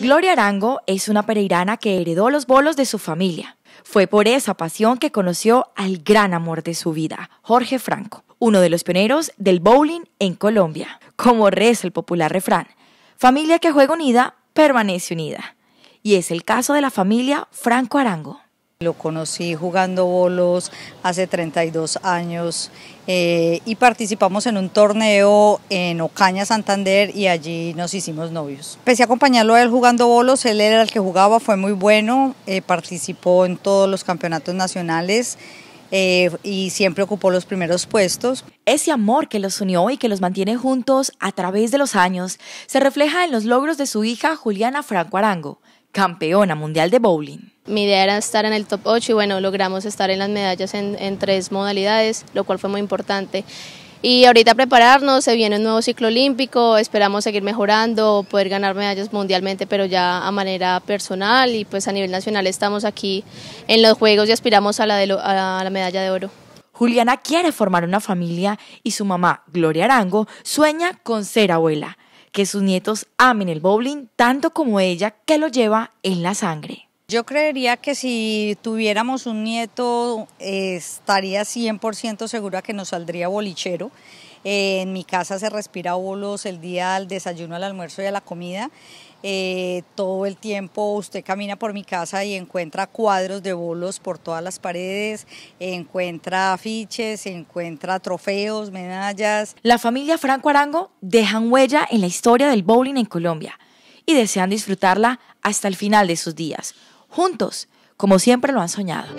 Gloria Arango es una pereirana que heredó los bolos de su familia. Fue por esa pasión que conoció al gran amor de su vida, Jorge Franco, uno de los pioneros del bowling en Colombia. Como reza el popular refrán, familia que juega unida, permanece unida. Y es el caso de la familia Franco Arango. Lo conocí jugando bolos hace 32 años eh, y participamos en un torneo en Ocaña, Santander, y allí nos hicimos novios. Pese a acompañarlo a él jugando bolos, él era el que jugaba, fue muy bueno, eh, participó en todos los campeonatos nacionales. Eh, y siempre ocupó los primeros puestos. Ese amor que los unió y que los mantiene juntos a través de los años se refleja en los logros de su hija Juliana Franco Arango, campeona mundial de bowling. Mi idea era estar en el top 8 y bueno, logramos estar en las medallas en, tres modalidades, lo cual fue muy importante. Y ahorita prepararnos, se viene un nuevo ciclo olímpico, esperamos seguir mejorando, poder ganar medallas mundialmente, pero ya a manera personal y pues a nivel nacional estamos aquí en los Juegos y aspiramos a la medalla de oro. Juliana quiere formar una familia y su mamá, Gloria Arango, sueña con ser abuela que sus nietos amen el bowling tanto como ella que lo lleva en la sangre. Yo creería que si tuviéramos un nieto eh, estaría 100% segura que nos saldría bolichero. Eh, en mi casa se respira bolos el día al desayuno, al almuerzo y a la comida. Eh, todo el tiempo usted camina por mi casa y encuentra cuadros de bolos por todas las paredes, encuentra afiches, encuentra trofeos, medallas. La familia Franco Arango dejan huella en la historia del bowling en Colombia y desean disfrutarla hasta el final de sus días, juntos, como siempre lo han soñado.